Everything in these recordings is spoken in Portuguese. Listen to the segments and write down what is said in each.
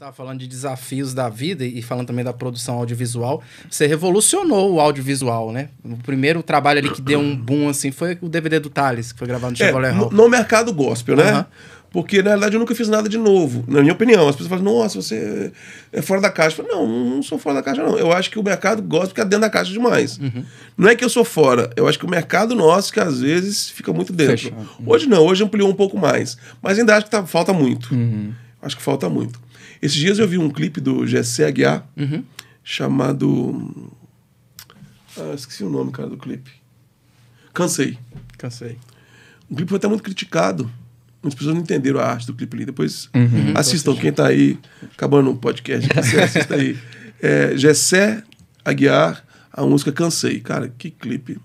estava falando de desafios da vida e falando também da produção audiovisual. Você revolucionou o audiovisual, né? O primeiro trabalho ali que deu um boom assim foi o DVD do Thales, que foi gravado no é, Chevrolet é, Hall. No, no mercado gospel, né? Uhum. Porque, na verdade, eu nunca fiz nada de novo. Na minha opinião, as pessoas falam, nossa, você é fora da caixa. Eu falo, não, não sou fora da caixa, não. Eu acho que o mercado gosta porque é dentro da caixa demais. Uhum. Não é que eu sou fora. Eu acho que o mercado nosso, que às vezes fica muito dentro. Hoje não, hoje ampliou um pouco mais. Mas ainda acho que tá, falta muito. Uhum. Acho que falta muito. Esses dias eu vi um clipe do Gessé Aguiar uhum. chamado. Ah, esqueci o nome, cara, do clipe. Cansei. Cansei. Um clipe foi até muito criticado. Muitas pessoas não entenderam a arte do clipe ali. Depois uhum. uhum. uhum. assistam, uhum. quem tá aí acabando o podcast, você assista aí. É, Gessé Aguiar, a música Cansei. Cara, que clipe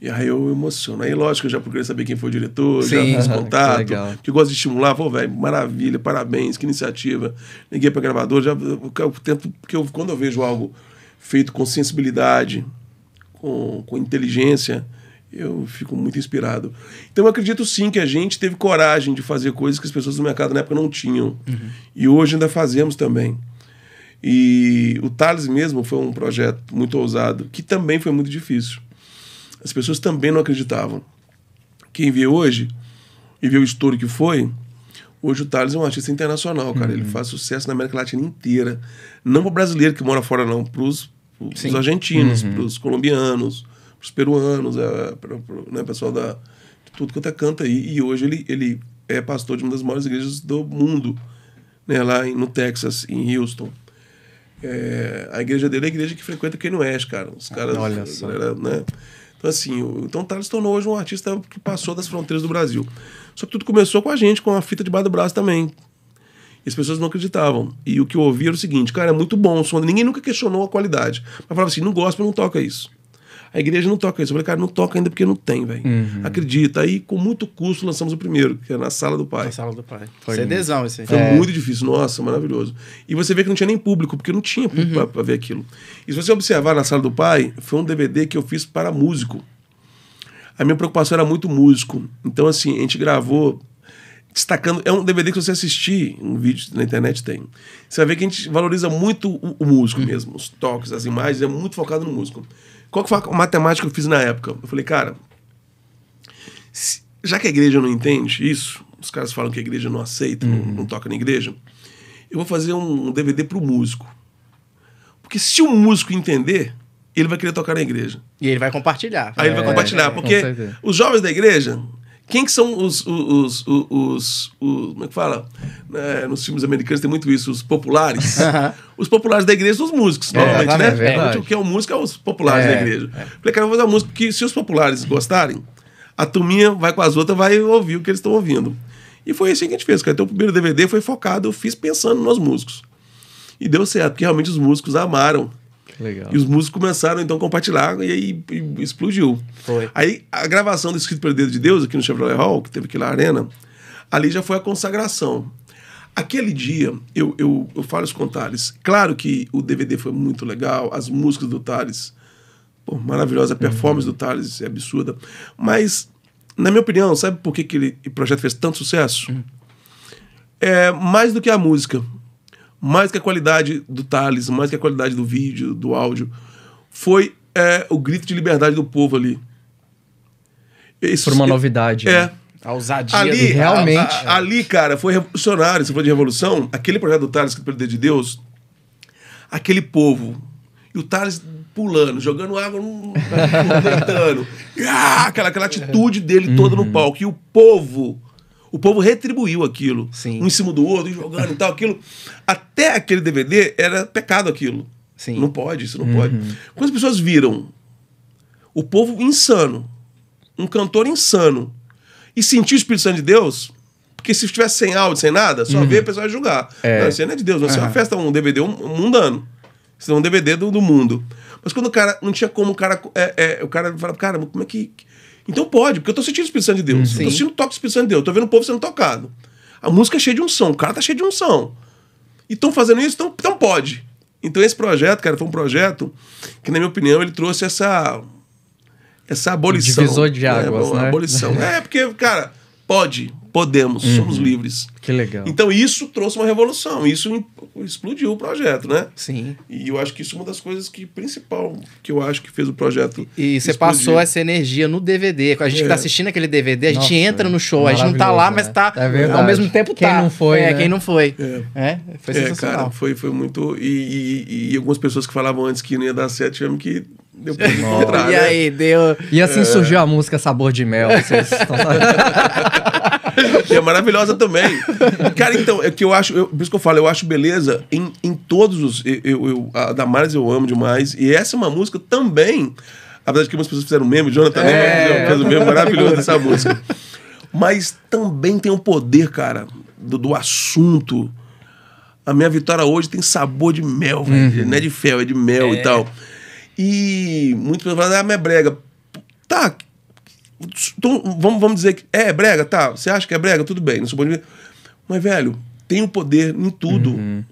e aí eu emociono. Aí, lógico, eu já procurei saber quem foi o diretor, Sim, já fiz contato, que, que gosta de estimular. Pô, velho, maravilha, parabéns, que iniciativa. Liguei para gravador, já eu, eu tento, porque eu, quando eu vejo algo feito com sensibilidade, com, com inteligência, eu fico muito inspirado. Então eu acredito sim que a gente teve coragem de fazer coisas que as pessoas do mercado na época não tinham. Uhum. E hoje ainda fazemos também. E o Thales mesmo foi um projeto muito ousado, que também foi muito difícil as pessoas também não acreditavam. Quem vê hoje e vê o estouro que foi, hoje o Thales é um artista internacional, cara. Uhum. Ele faz sucesso na América Latina inteira. Não para brasileiro que mora fora, não. Para os argentinos, uhum. para os colombianos, para os peruanos, é, para o né, pessoal da. Tudo quanto é canta aí. E hoje ele, ele é pastor de uma das maiores igrejas do mundo, né, lá em, no Texas, em Houston. É, a igreja dele é a igreja que frequenta não West, cara. Os caras. Olha só. Galera, né, então, assim, o, então o Thales tornou hoje um artista que passou das fronteiras do Brasil. Só que tudo começou com a gente, com a fita debaixo do braço também. E as pessoas não acreditavam. E o que eu ouvia era o seguinte, cara, é muito bom o som. Ninguém nunca questionou a qualidade. Mas falava assim, não gosto, mas não toca isso. A igreja não toca isso. Eu falei, cara, não toca ainda porque não tem, velho. Uhum. Acredita. Aí, com muito custo, lançamos o primeiro, que é na sala do pai. Na sala do pai. Foi CDzão é esse aí. Foi é. muito difícil. Nossa, maravilhoso. E você vê que não tinha nem público, porque não tinha público uhum. para ver aquilo. E se você observar na sala do pai, foi um DVD que eu fiz para músico. A minha preocupação era muito músico. Então, assim, a gente gravou destacando. É um DVD que você assistir, um vídeo na internet tem. Você vai ver que a gente valoriza muito o, o músico uhum. mesmo, os toques, as imagens, é muito focado no músico. Qual que foi a matemática que eu fiz na época? Eu falei, cara, se, já que a igreja não entende isso, os caras falam que a igreja não aceita, não, uhum. não, toca na igreja, eu vou fazer um, DVD pro músico. Porque se o músico entender, ele vai querer tocar na igreja. E ele vai compartilhar. Aí é, ele vai é, compartilhar, é, porque os jovens da igreja, quem que são os, os, os, os, Como é que fala? É, nos filmes americanos tem muito isso, os populares. Os populares da igreja são os músicos, é, normalmente, né? É então, o que é o músico é os populares é, da igreja. É. Falei, cara, eu vou fazer uma música que, se os populares gostarem, a turminha vai com as outras, vai ouvir o que eles estão ouvindo. E foi assim que a gente fez, cara. Então o primeiro DVD foi focado, eu fiz pensando nos músicos. E deu certo, porque realmente os músicos amaram Legal. E os músicos começaram então a compartilhar e aí e explodiu. Foi. Aí a gravação do Escrito pelo Dedo de Deus, aqui no Chevrolet Hall, que teve aqui na Arena, ali já foi a consagração. Aquele dia, eu, eu, eu falo os contares. Claro que o DVD foi muito legal, as músicas do Thales, pô, maravilhosa a performance uhum. do Thales, é absurda. Mas, na minha opinião, sabe por que, que ele, o projeto fez tanto sucesso? Uhum. É, mais do que a música, mais que a qualidade do Thales, mais que a qualidade do vídeo, do áudio, foi é, o grito de liberdade do povo ali. Isso, Por uma novidade. É. Né? A ousadia ali, realmente. A, a, ali, cara, foi revolucionário. Você falou de revolução, aquele projeto do Thales, que perdeu de Deus, aquele povo. E o Thales pulando, jogando água no. deitando. Ah, aquela, aquela atitude dele toda no uhum. palco. E o povo o povo retribuiu aquilo. Sim. Um em cima do outro, jogando e tal, aquilo. Até aquele DVD era pecado aquilo. Sim. Não pode, isso não uhum. pode. Quando as pessoas viram o povo insano, um cantor insano, e sentir o Espírito Santo de Deus, porque se estivesse sem áudio, sem nada, só uhum. ver a pessoa julgar. É. Não, isso não é de Deus, não. Isso é uma festa, um DVD um, um mundano. Isso é um DVD do, do mundo. Mas quando o cara. Não tinha como o cara. É, é, o cara falava, cara, como é que. Então pode, porque eu tô sentindo o Espírito Santo de Deus. Sim. Eu tô sentindo o toque do Espírito Santo de Deus. Eu tô vendo o povo sendo tocado. A música é cheia de unção, o cara tá cheio de unção. E estão fazendo isso, então, então pode. Então esse projeto, cara, foi um projeto que, na minha opinião, ele trouxe essa. Essa abolição. Divisor de é, águas, né? né? Abolição. é, porque, cara, pode. Podemos, uhum. somos livres. Que legal. Então isso trouxe uma revolução, isso explodiu o projeto, né? Sim. E eu acho que isso é uma das coisas que principal que eu acho que fez o projeto. E, e você passou essa energia no DVD. A gente tá é. que tá assistindo aquele DVD, a gente Nossa, entra no show, a gente não tá lá, mas né? tá é ao mesmo tempo quem tá. Não foi, é, né? Quem não foi? É, é foi é, sensacional. cara, foi, foi muito. E, e, e, algumas pessoas que falavam antes que não ia dar certo, tivemos que deu pra entrar, e né? aí, deu. E assim é. surgiu a música Sabor de Mel. Vocês estão e é maravilhosa também. Cara, então, é que eu acho, eu, por isso que eu falo, eu acho beleza em, em todos os. Eu, eu, a Damares eu amo demais. E essa é uma música também. Apesar de que muitas pessoas fizeram meme, Jonathan é. fez o meme maravilhoso dessa música. Mas também tem o um poder, cara, do, do assunto. A minha vitória hoje tem sabor de mel, uhum. velho. Não é de fel, é de mel é. e tal. E muitas pessoas falam, ah, minha é brega. Tá, então, vamos, vamos dizer que é, é brega, tá? Você acha que é brega? Tudo bem, Mas, velho, tem o um poder em tudo. Uhum.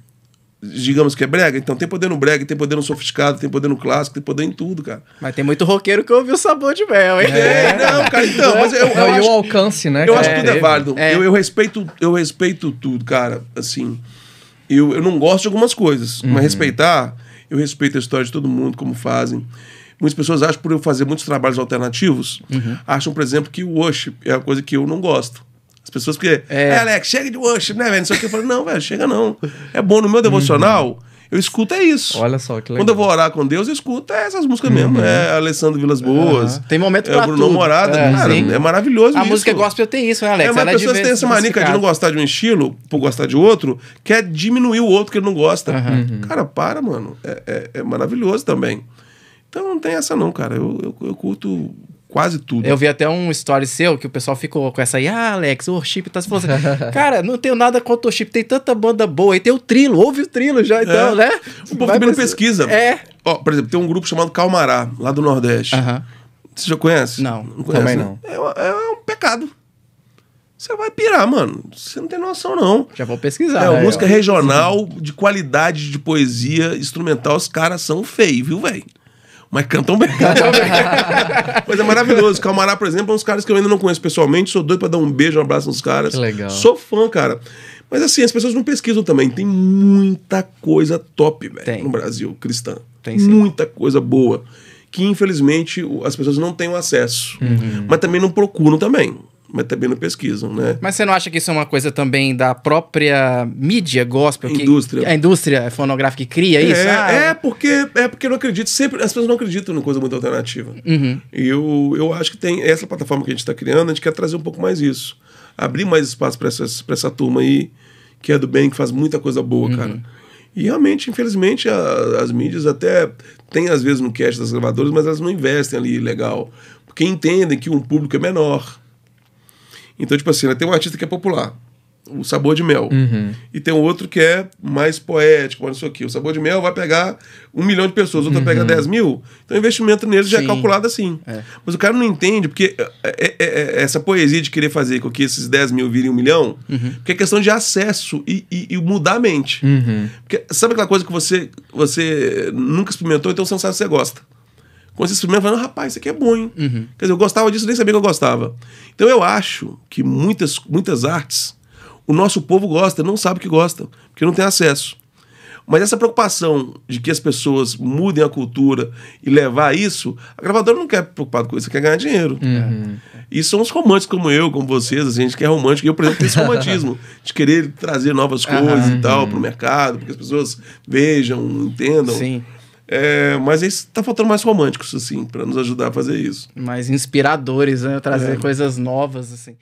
Digamos que é brega, então tem poder no brega, tem poder no sofisticado, tem poder no clássico, tem poder em tudo, cara. Mas tem muito roqueiro que ouviu o sabor de mel, hein? É, é. não, cara, então, mas eu, eu acho, o alcance, né? Eu cara? acho que tudo é, é válido. É. Eu, eu, respeito, eu respeito tudo, cara. Assim, eu, eu não gosto de algumas coisas, uhum. mas respeitar, eu respeito a história de todo mundo, como fazem. Muitas pessoas acham, por eu fazer muitos trabalhos alternativos, uhum. acham, por exemplo, que o worship é uma coisa que eu não gosto. As pessoas porque É, é Alex, chega de worship, né, velho? Não sei o que. Eu falo, não, velho, chega não. É bom no meu uhum. devocional. Uhum. Eu escuto é isso. Olha só que legal. Quando eu vou orar com Deus, eu escuto é essas músicas uhum. mesmo. É Alessandro Vilas Boas. Uhum. Tem momento é pra é, Bruno tudo. Morada. É, cara, é maravilhoso A isso. música é gospel tem isso, né, Alex? É, mas é as pessoas têm essa manica de não gostar de um estilo por gostar de outro, quer diminuir o outro que ele não gosta. Cara, para, mano. É, é maravilhoso também. Então não tem essa não, cara. Eu, eu, eu curto quase tudo. Eu vi até um story seu que o pessoal ficou com essa aí, ah, Alex, o Worship tá se falando assim. cara, não tenho nada contra o Worship, tem tanta banda boa, e tem o Trilo, ouve o Trilo já, é. então, é. né? O povo também não pesquisa. É. Ó, por exemplo, tem um grupo chamado Calmará, lá do Nordeste. Uh -huh. Você já conhece? Não, não conhece, também né? não. É, é, um pecado. Você vai pirar, mano. Você não tem noção, não. Já vou pesquisar. É, né? música regional, Sim. de qualidade de poesia instrumental, os caras são feios, viu, velho? mas cantam bem. Cantam bem. mas é maravilhoso. Calmará, por exemplo, é uns caras que eu ainda não conheço pessoalmente. Sou doido pra dar um beijo, um abraço nos caras. Que legal. Sou fã, cara. Mas assim, as pessoas não pesquisam também. Tem muita coisa top, velho, no Brasil cristã. Tem sim. Muita coisa boa. Que infelizmente as pessoas não têm acesso. Uhum. Mas também não procuram também mas também não pesquisam, né? Mas você não acha que isso é uma coisa também da própria mídia gospel? Indústria. Que a indústria fonográfica cria é, isso? Ah, é, porque, é porque eu não acredito. Sempre, as pessoas não acreditam em coisa muito alternativa. Uhum. E eu, eu acho que tem essa plataforma que a gente está criando, a gente quer trazer um pouco mais isso. Abrir mais espaço para essa, essa turma aí, que é do bem, que faz muita coisa boa, uhum. cara. E realmente, infelizmente, a, as mídias até têm às vezes no cash das gravadoras, mas elas não investem ali legal. Porque entendem que um público é menor então, tipo assim, né, tem um artista que é popular, o Sabor de Mel. Uhum. E tem outro que é mais poético, não sei o quê. O Sabor de Mel vai pegar um milhão de pessoas, o outro uhum. pega 10 mil. Então o investimento neles Sim. já é calculado assim. É. Mas o cara não entende, porque é, é, é, é essa poesia de querer fazer com que esses 10 mil virem um milhão, uhum. porque é questão de acesso e, e, e mudar a mente. Uhum. Porque, sabe aquela coisa que você, você nunca experimentou, então você não sabe se você gosta. Quando você experimenta, fala, rapaz, isso aqui é bom, hein? Uhum. Quer dizer, eu gostava disso, nem sabia que eu gostava. Então eu acho que muitas, muitas artes, o nosso povo gosta, não sabe que gosta, porque não tem acesso. Mas essa preocupação de que as pessoas mudem a cultura e levar isso, a gravadora não quer preocupado com isso, quer ganhar dinheiro. Uhum. É. E são os românticos como eu, como vocês, assim, a gente quer é romântico. E eu, por exemplo, tenho esse romantismo de querer trazer novas coisas uhum. e tal para o mercado, porque as pessoas vejam, entendam. Sim. É, mas está faltando mais românticos, assim, para nos ajudar a fazer isso. Mais inspiradores, né? Trazer é. coisas novas, assim.